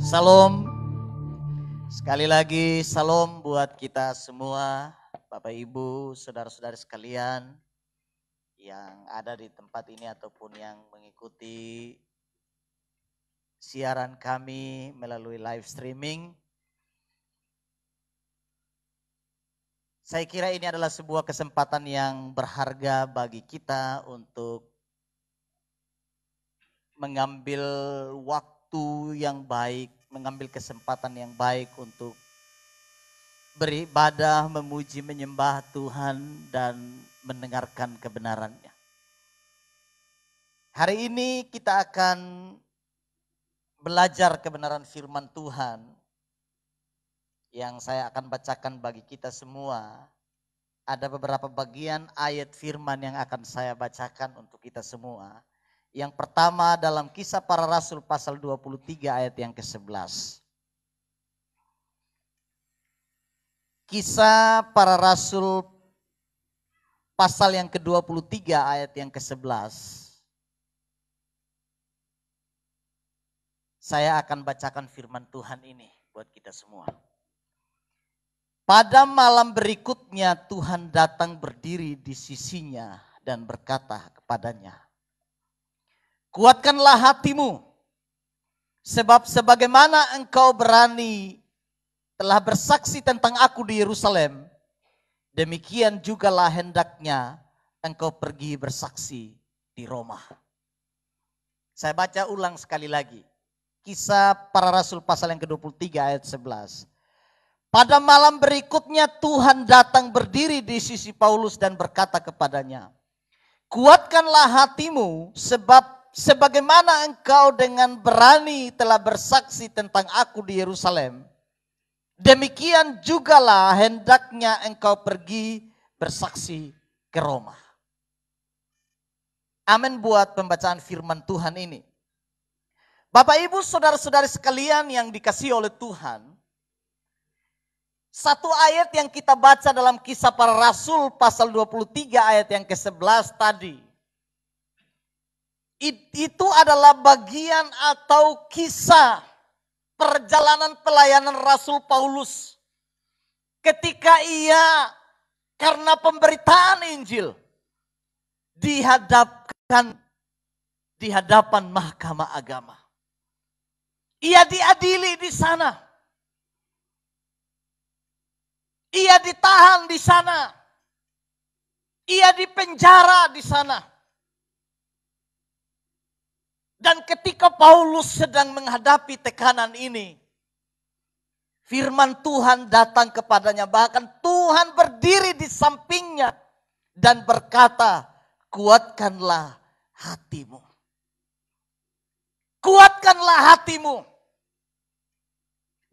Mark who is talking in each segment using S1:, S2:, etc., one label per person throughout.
S1: Salam. Sekali lagi salam buat kita semua, Bapak Ibu, saudara saudara sekalian yang ada di tempat ini ataupun yang mengikuti siaran kami melalui live streaming. Saya kira ini adalah sebuah kesempatan yang berharga bagi kita untuk mengambil waktu waktu yang baik, mengambil kesempatan yang baik untuk beribadah, memuji, menyembah Tuhan dan mendengarkan kebenarannya. Hari ini kita akan belajar kebenaran firman Tuhan yang saya akan bacakan bagi kita semua. Ada beberapa bagian ayat firman yang akan saya bacakan untuk kita semua. Yang pertama dalam kisah para rasul pasal 23 ayat yang ke-11. Kisah para rasul pasal yang ke-23 ayat yang ke-11. Saya akan bacakan firman Tuhan ini buat kita semua. Pada malam berikutnya Tuhan datang berdiri di sisinya dan berkata kepadanya, Kuatkanlah hatimu. Sebab sebagaimana engkau berani telah bersaksi tentang aku di Yerusalem, demikian jugalah hendaknya engkau pergi bersaksi di Roma. Saya baca ulang sekali lagi. Kisah para rasul pasal yang ke-23 ayat 11. Pada malam berikutnya Tuhan datang berdiri di sisi Paulus dan berkata kepadanya, Kuatkanlah hatimu sebab sebagaimana engkau dengan berani telah bersaksi tentang aku di Yerusalem, demikian jugalah hendaknya engkau pergi bersaksi ke Roma. Amin buat pembacaan firman Tuhan ini. Bapak ibu saudara-saudari sekalian yang dikasih oleh Tuhan. Satu ayat yang kita baca dalam kisah para rasul pasal 23 ayat yang ke-11 tadi itu adalah bagian atau kisah perjalanan pelayanan Rasul Paulus. Ketika ia karena pemberitaan Injil dihadapkan di hadapan mahkamah agama. Ia diadili di sana. Ia ditahan di sana. Ia dipenjara di sana. Dan ketika Paulus sedang menghadapi tekanan ini, firman Tuhan datang kepadanya, bahkan Tuhan berdiri di sampingnya dan berkata, "Kuatkanlah hatimu." Kuatkanlah hatimu.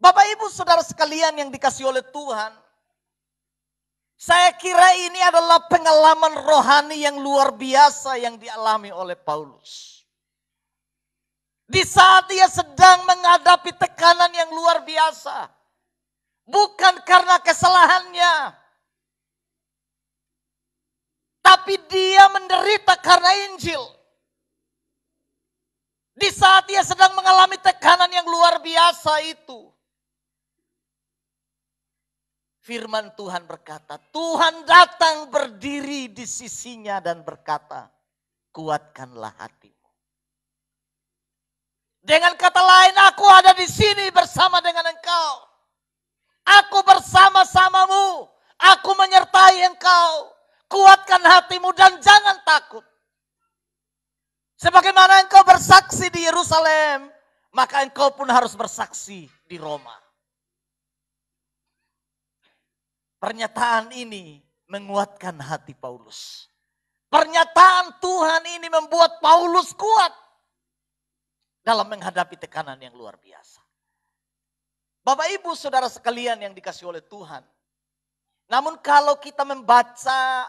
S1: Bapak Ibu Saudara sekalian yang dikasih oleh Tuhan, saya kira ini adalah pengalaman rohani yang luar biasa yang dialami oleh Paulus. Di saat dia sedang menghadapi tekanan yang luar biasa. Bukan karena kesalahannya. Tapi dia menderita karena Injil. Di saat dia sedang mengalami tekanan yang luar biasa itu. Firman Tuhan berkata, Tuhan datang berdiri di sisinya dan berkata, kuatkanlah hatimu. Dengan kata lain, aku ada di sini bersama dengan engkau. Aku bersama-samamu. Aku menyertai engkau. Kuatkan hatimu dan jangan takut. Sebagaimana engkau bersaksi di Yerusalem, maka engkau pun harus bersaksi di Roma. Pernyataan ini menguatkan hati Paulus. Pernyataan Tuhan ini membuat Paulus kuat dalam menghadapi tekanan yang luar biasa. Bapak Ibu Saudara sekalian yang dikasih oleh Tuhan. Namun kalau kita membaca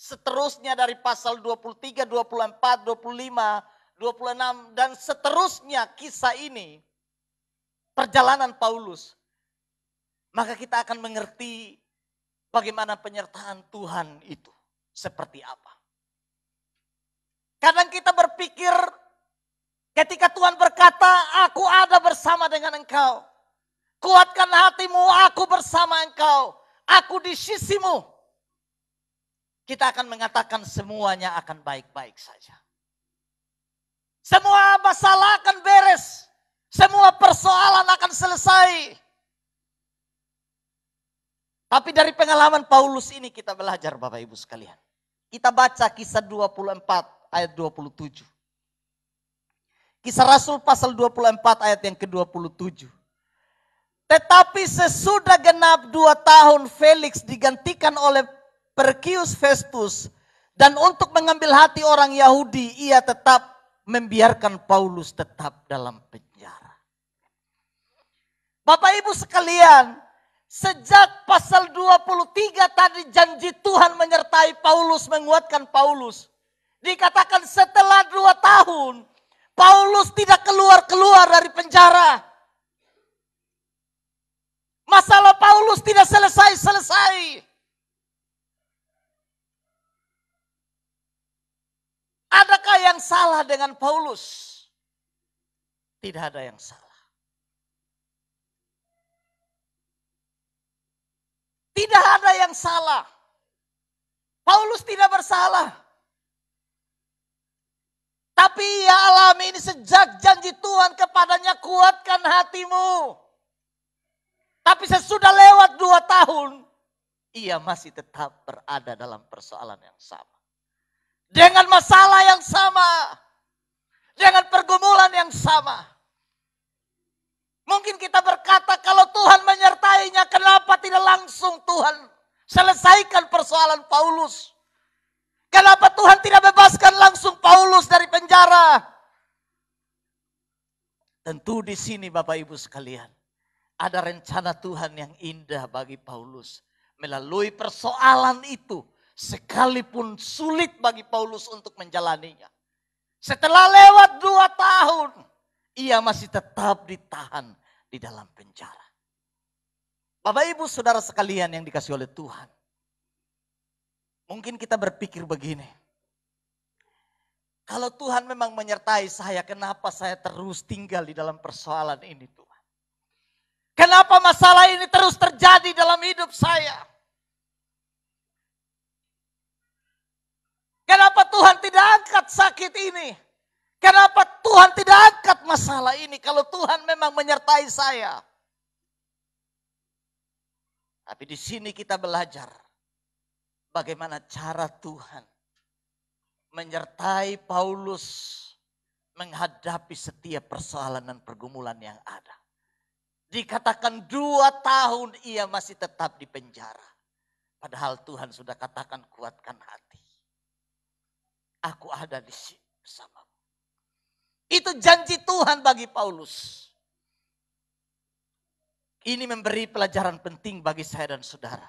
S1: seterusnya dari pasal 23, 24, 25, 26 dan seterusnya kisah ini perjalanan Paulus maka kita akan mengerti bagaimana penyertaan Tuhan itu seperti apa. Kadang kita berpikir Ketika Tuhan berkata, aku ada bersama dengan engkau. Kuatkan hatimu, aku bersama engkau. Aku di sisimu. Kita akan mengatakan semuanya akan baik-baik saja. Semua masalah akan beres. Semua persoalan akan selesai. Tapi dari pengalaman Paulus ini kita belajar Bapak Ibu sekalian. Kita baca kisah 24 ayat 27. Kisah Rasul pasal 24 ayat yang ke-27. Tetapi sesudah genap dua tahun Felix digantikan oleh Perkius Festus dan untuk mengambil hati orang Yahudi ia tetap membiarkan Paulus tetap dalam penjara. Bapak Ibu sekalian, sejak pasal 23 tadi janji Tuhan menyertai Paulus, menguatkan Paulus. Dikatakan setelah dua tahun Paulus tidak keluar-keluar dari penjara. Masalah Paulus tidak selesai-selesai. Adakah yang salah dengan Paulus? Tidak ada yang salah. Tidak ada yang salah. Paulus tidak bersalah. Tapi ia ya alami ini sejak janji Tuhan kepadanya kuatkan hatimu. Tapi sesudah lewat dua tahun, ia masih tetap berada dalam persoalan yang sama. Dengan masalah yang sama. Dengan pergumulan yang sama. Mungkin kita berkata kalau Tuhan menyertainya, kenapa tidak langsung Tuhan selesaikan persoalan Paulus? Kenapa Tuhan tidak bebaskan langsung Paulus dari penjara? Tentu di sini Bapak Ibu sekalian, ada rencana Tuhan yang indah bagi Paulus. Melalui persoalan itu, sekalipun sulit bagi Paulus untuk menjalaninya. Setelah lewat dua tahun, ia masih tetap ditahan di dalam penjara. Bapak ibu saudara sekalian yang dikasih oleh Tuhan. Mungkin kita berpikir begini. Kalau Tuhan memang menyertai saya, kenapa saya terus tinggal di dalam persoalan ini Tuhan? Kenapa masalah ini terus terjadi dalam hidup saya? Kenapa Tuhan tidak angkat sakit ini? Kenapa Tuhan tidak angkat masalah ini kalau Tuhan memang menyertai saya? Tapi di sini kita belajar bagaimana cara Tuhan menyertai Paulus menghadapi setiap persoalan dan pergumulan yang ada. Dikatakan dua tahun ia masih tetap di penjara. Padahal Tuhan sudah katakan kuatkan hati. Aku ada di sini bersamamu. Itu janji Tuhan bagi Paulus. Ini memberi pelajaran penting bagi saya dan saudara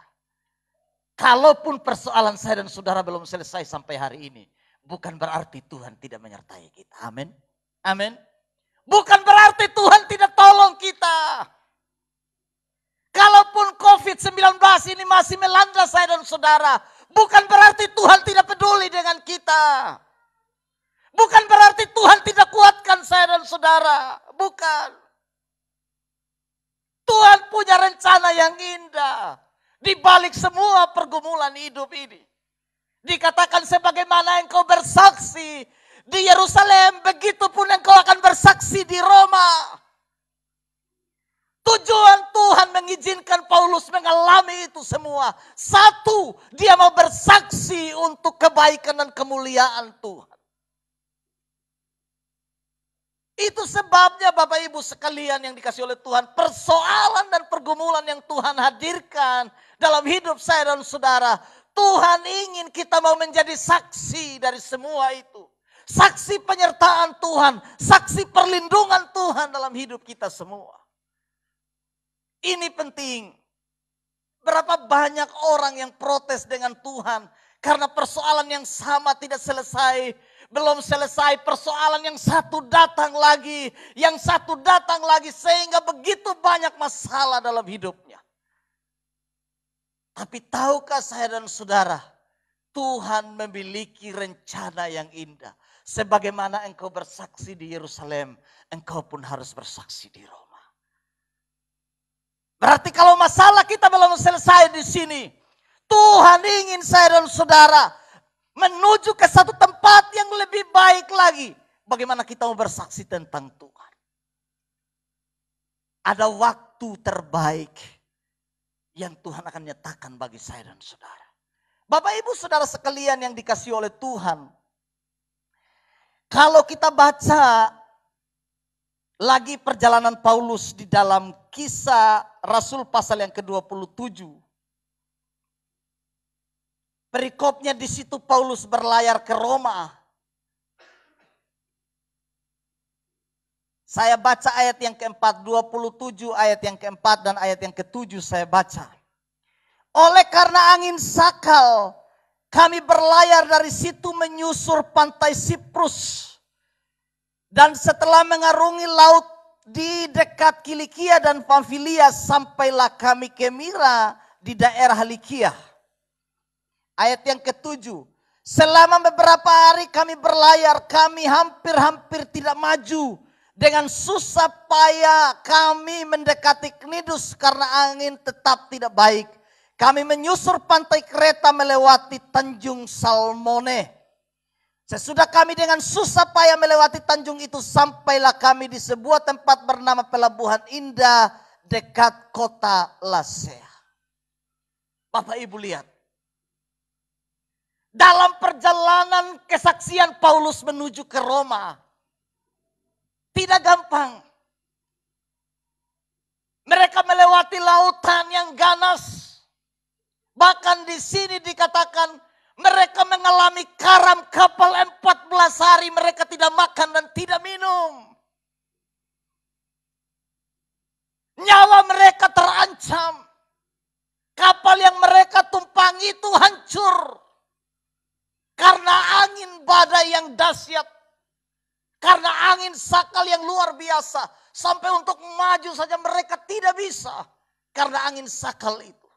S1: Kalaupun persoalan saya dan saudara belum selesai sampai hari ini, bukan berarti Tuhan tidak menyertai kita. Amin. Amin. Bukan berarti Tuhan tidak tolong kita. Kalaupun COVID-19 ini masih melanda saya dan saudara, bukan berarti Tuhan tidak peduli dengan kita. Bukan berarti Tuhan tidak kuatkan saya dan saudara. Bukan. Tuhan punya rencana yang indah. Di balik semua pergumulan hidup ini. Dikatakan sebagaimana engkau bersaksi di Yerusalem, begitu pun engkau akan bersaksi di Roma. Tujuan Tuhan mengizinkan Paulus mengalami itu semua. Satu, dia mau bersaksi untuk kebaikan dan kemuliaan Tuhan. Itu sebabnya Bapak Ibu sekalian yang dikasih oleh Tuhan, persoalan dan pergumulan yang Tuhan hadirkan dalam hidup saya dan saudara. Tuhan ingin kita mau menjadi saksi dari semua itu. Saksi penyertaan Tuhan, saksi perlindungan Tuhan dalam hidup kita semua. Ini penting. Berapa banyak orang yang protes dengan Tuhan karena persoalan yang sama tidak selesai, belum selesai persoalan yang satu datang lagi, yang satu datang lagi sehingga begitu banyak masalah dalam hidup. Tapi tahukah saya dan saudara, Tuhan memiliki rencana yang indah. Sebagaimana engkau bersaksi di Yerusalem, engkau pun harus bersaksi di Roma. Berarti kalau masalah kita belum selesai di sini, Tuhan ingin saya dan saudara menuju ke satu tempat yang lebih baik lagi. Bagaimana kita mau bersaksi tentang Tuhan. Ada waktu terbaik yang Tuhan akan nyatakan bagi saya dan saudara. Bapak ibu saudara sekalian yang dikasih oleh Tuhan. Kalau kita baca lagi perjalanan Paulus di dalam kisah Rasul pasal yang ke-27. Perikopnya di situ Paulus berlayar ke Roma. Saya baca ayat yang keempat, 27 ayat yang keempat dan ayat yang ketujuh saya baca. Oleh karena angin sakal, kami berlayar dari situ menyusur pantai Siprus. Dan setelah mengarungi laut di dekat Kilikia dan Pamfilia, sampailah kami ke Mira di daerah Likia. Ayat yang ketujuh, Selama beberapa hari kami berlayar, kami hampir-hampir tidak maju. Dengan susah payah kami mendekati Knidus karena angin tetap tidak baik. Kami menyusur pantai kereta melewati Tanjung Salmone. Sesudah kami dengan susah payah melewati tanjung itu sampailah kami di sebuah tempat bernama Pelabuhan Indah dekat kota Lasea. Bapak Ibu lihat. Dalam perjalanan kesaksian Paulus menuju ke Roma, tidak gampang. Mereka melewati lautan yang ganas. Bahkan di sini dikatakan mereka mengalami karam kapal 14 hari mereka tidak makan dan tidak minum. Nyawa mereka terancam. Kapal yang mereka tumpangi itu hancur. Karena angin badai yang dahsyat. Karena angin sakal yang luar biasa. Sampai untuk maju saja mereka tidak bisa. Karena angin sakal itu.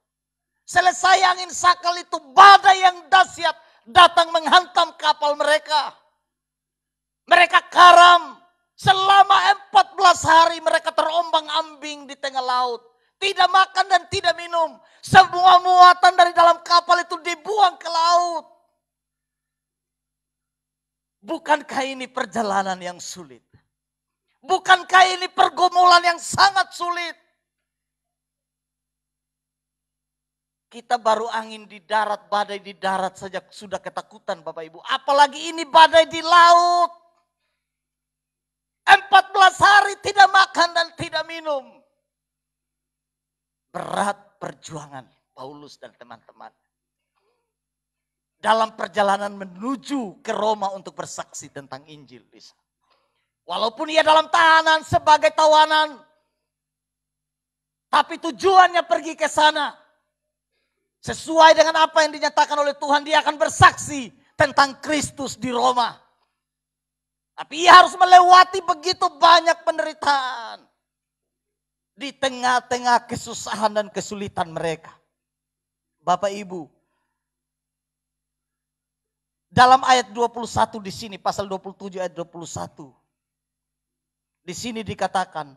S1: Selesai angin sakal itu badai yang dahsyat datang menghantam kapal mereka. Mereka karam. Selama 14 hari mereka terombang ambing di tengah laut. Tidak makan dan tidak minum. Semua muatan dari dalam kapal itu dibuang ke laut. Bukankah ini perjalanan yang sulit? Bukankah ini pergumulan yang sangat sulit? Kita baru angin di darat, badai di darat saja sudah ketakutan Bapak Ibu. Apalagi ini badai di laut. 14 hari tidak makan dan tidak minum. Berat perjuangan Paulus dan teman-teman dalam perjalanan menuju ke Roma untuk bersaksi tentang Injil. Walaupun ia dalam tahanan sebagai tawanan, tapi tujuannya pergi ke sana. Sesuai dengan apa yang dinyatakan oleh Tuhan, dia akan bersaksi tentang Kristus di Roma. Tapi ia harus melewati begitu banyak penderitaan. Di tengah-tengah kesusahan dan kesulitan mereka. Bapak Ibu, dalam ayat 21 di sini, pasal 27 ayat 21. Di sini dikatakan,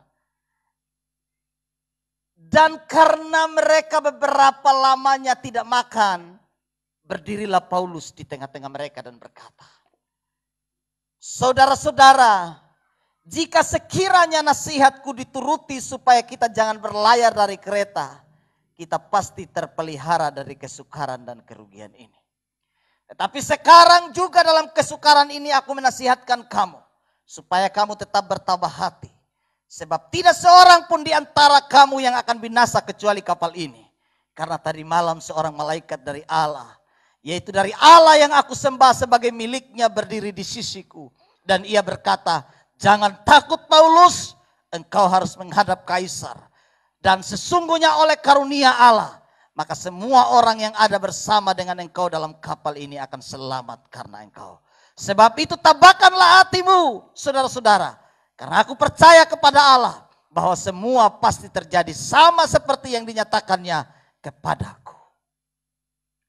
S1: dan karena mereka beberapa lamanya tidak makan, berdirilah Paulus di tengah-tengah mereka dan berkata, Saudara-saudara, jika sekiranya nasihatku dituruti supaya kita jangan berlayar dari kereta, kita pasti terpelihara dari kesukaran dan kerugian ini. Tetapi sekarang juga dalam kesukaran ini aku menasihatkan kamu. Supaya kamu tetap bertabah hati. Sebab tidak seorang pun di antara kamu yang akan binasa kecuali kapal ini. Karena tadi malam seorang malaikat dari Allah. Yaitu dari Allah yang aku sembah sebagai miliknya berdiri di sisiku. Dan ia berkata, jangan takut Paulus, engkau harus menghadap Kaisar. Dan sesungguhnya oleh karunia Allah, maka semua orang yang ada bersama dengan engkau dalam kapal ini akan selamat karena engkau. Sebab itu tabakanlah hatimu, saudara-saudara. Karena aku percaya kepada Allah bahwa semua pasti terjadi sama seperti yang dinyatakannya kepadaku.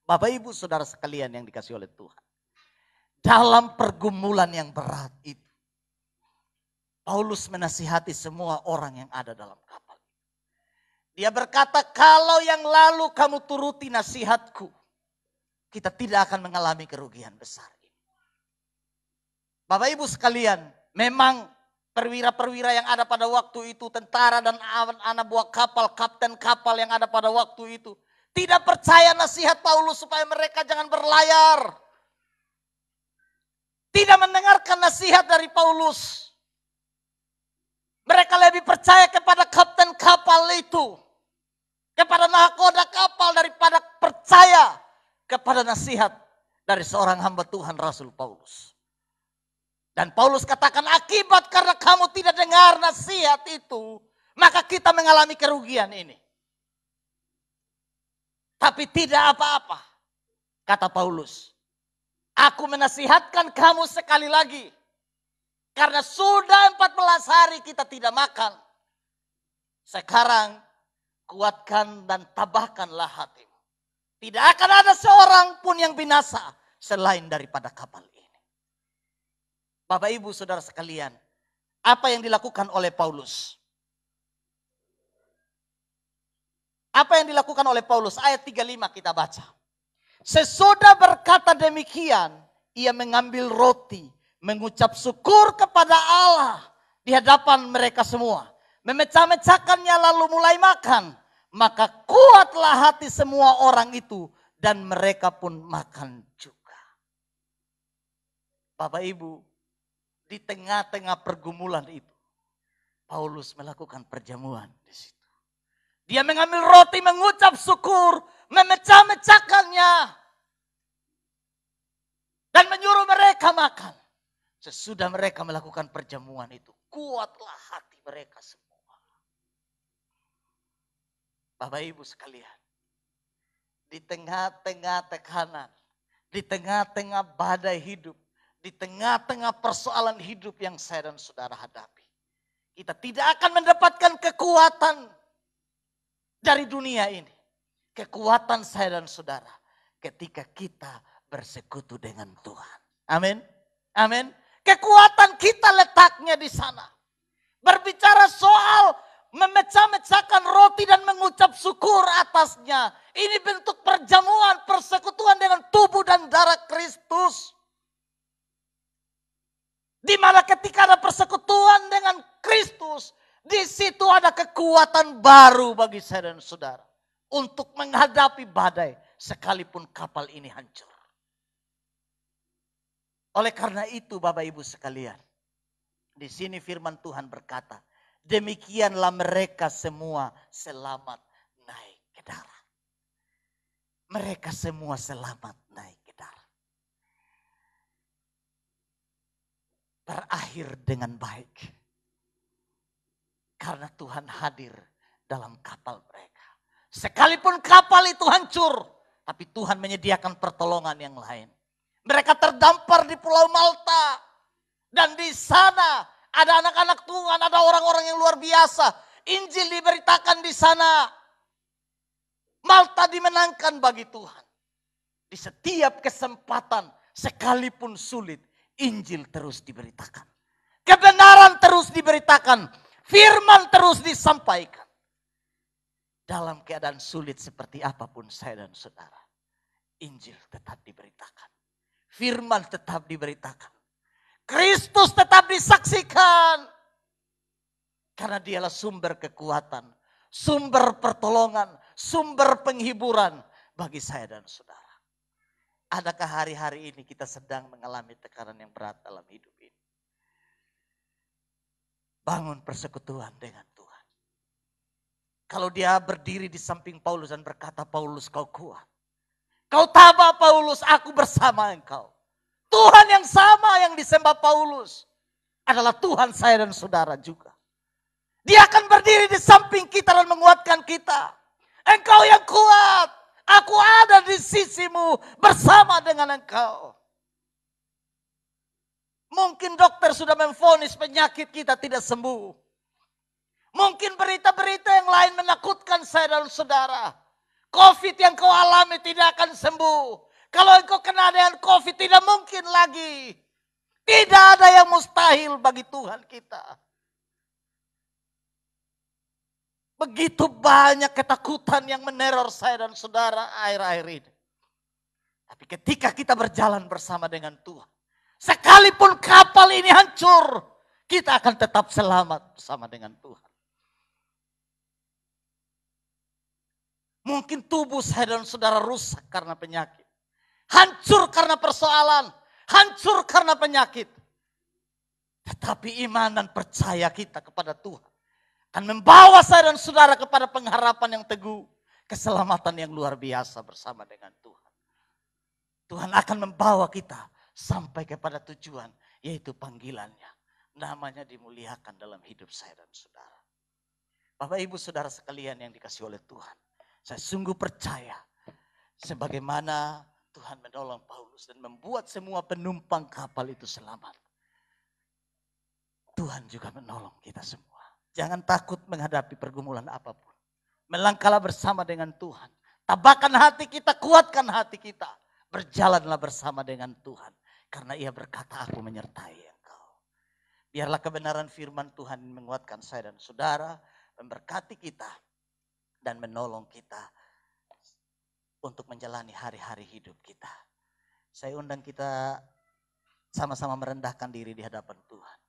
S1: Bapak ibu saudara sekalian yang dikasih oleh Tuhan. Dalam pergumulan yang berat itu. Paulus menasihati semua orang yang ada dalam kapal. Dia berkata, kalau yang lalu kamu turuti nasihatku, kita tidak akan mengalami kerugian besar. Bapak Ibu sekalian, memang perwira-perwira yang ada pada waktu itu, tentara dan anak buah kapal, kapten kapal yang ada pada waktu itu, tidak percaya nasihat Paulus supaya mereka jangan berlayar. Tidak mendengarkan nasihat dari Paulus. Mereka lebih percaya kepada kapten kapal itu kepada nahkoda kapal daripada percaya kepada nasihat dari seorang hamba Tuhan Rasul Paulus. Dan Paulus katakan akibat karena kamu tidak dengar nasihat itu, maka kita mengalami kerugian ini. Tapi tidak apa-apa, kata Paulus. Aku menasihatkan kamu sekali lagi. Karena sudah 14 hari kita tidak makan. Sekarang kuatkan dan tabahkanlah hatimu. Tidak akan ada seorang pun yang binasa selain daripada kapal ini. Bapak Ibu Saudara sekalian, apa yang dilakukan oleh Paulus? Apa yang dilakukan oleh Paulus? Ayat 35 kita baca. Sesudah berkata demikian, ia mengambil roti, mengucap syukur kepada Allah di hadapan mereka semua memecah-mecahkannya lalu mulai makan. Maka kuatlah hati semua orang itu dan mereka pun makan juga. Bapak Ibu, di tengah-tengah pergumulan itu, Paulus melakukan perjamuan di situ. Dia mengambil roti, mengucap syukur, memecah-mecahkannya dan menyuruh mereka makan. Sesudah mereka melakukan perjamuan itu, kuatlah hati mereka semua. Bapak Ibu sekalian. Di tengah-tengah tekanan, di tengah-tengah badai hidup, di tengah-tengah persoalan hidup yang saya dan saudara hadapi. Kita tidak akan mendapatkan kekuatan dari dunia ini. Kekuatan saya dan saudara ketika kita bersekutu dengan Tuhan. Amin. Amin. Kekuatan kita letaknya di sana. Berbicara soal memecah-mecahkan roti dan mengucap syukur atasnya. Ini bentuk perjamuan, persekutuan dengan tubuh dan darah Kristus. Di mana ketika ada persekutuan dengan Kristus, di situ ada kekuatan baru bagi saya dan saudara untuk menghadapi badai sekalipun kapal ini hancur. Oleh karena itu Bapak Ibu sekalian, di sini firman Tuhan berkata, Demikianlah mereka semua selamat naik ke darat. Mereka semua selamat naik ke darat. Berakhir dengan baik. Karena Tuhan hadir dalam kapal mereka. Sekalipun kapal itu hancur, tapi Tuhan menyediakan pertolongan yang lain. Mereka terdampar di Pulau Malta dan di sana ada anak-anak Tuhan, ada orang-orang yang luar biasa. Injil diberitakan di sana. Malta dimenangkan bagi Tuhan. Di setiap kesempatan, sekalipun sulit, Injil terus diberitakan. Kebenaran terus diberitakan. Firman terus disampaikan. Dalam keadaan sulit seperti apapun saya dan saudara. Injil tetap diberitakan. Firman tetap diberitakan. Kristus tetap disaksikan. Karena dialah sumber kekuatan, sumber pertolongan, sumber penghiburan bagi saya dan saudara. Adakah hari-hari ini kita sedang mengalami tekanan yang berat dalam hidup ini? Bangun persekutuan dengan Tuhan. Kalau dia berdiri di samping Paulus dan berkata, Paulus kau kuat. Kau tabah Paulus, aku bersama engkau. Tuhan yang sama yang disembah Paulus adalah Tuhan saya dan saudara juga. Dia akan berdiri di samping kita dan menguatkan kita. Engkau yang kuat, aku ada di sisimu bersama dengan engkau. Mungkin dokter sudah memfonis penyakit kita tidak sembuh. Mungkin berita-berita yang lain menakutkan saya dan saudara. Covid yang kau alami tidak akan sembuh. Kalau engkau kena dengan COVID tidak mungkin lagi. Tidak ada yang mustahil bagi Tuhan kita. Begitu banyak ketakutan yang meneror saya dan saudara akhir-akhir ini. Tapi ketika kita berjalan bersama dengan Tuhan, sekalipun kapal ini hancur, kita akan tetap selamat bersama dengan Tuhan. Mungkin tubuh saya dan saudara rusak karena penyakit hancur karena persoalan, hancur karena penyakit. Tetapi iman dan percaya kita kepada Tuhan akan membawa saya dan saudara kepada pengharapan yang teguh, keselamatan yang luar biasa bersama dengan Tuhan. Tuhan akan membawa kita sampai kepada tujuan, yaitu panggilannya. Namanya dimuliakan dalam hidup saya dan saudara. Bapak ibu saudara sekalian yang dikasih oleh Tuhan. Saya sungguh percaya sebagaimana Tuhan menolong Paulus dan membuat semua penumpang kapal itu selamat. Tuhan juga menolong kita semua. Jangan takut menghadapi pergumulan apapun. Melangkahlah bersama dengan Tuhan. Tabahkan hati kita, kuatkan hati kita. Berjalanlah bersama dengan Tuhan. Karena ia berkata aku menyertai engkau. Biarlah kebenaran firman Tuhan menguatkan saya dan saudara. Memberkati kita dan menolong kita untuk menjalani hari-hari hidup kita. Saya undang kita sama-sama merendahkan diri di hadapan Tuhan.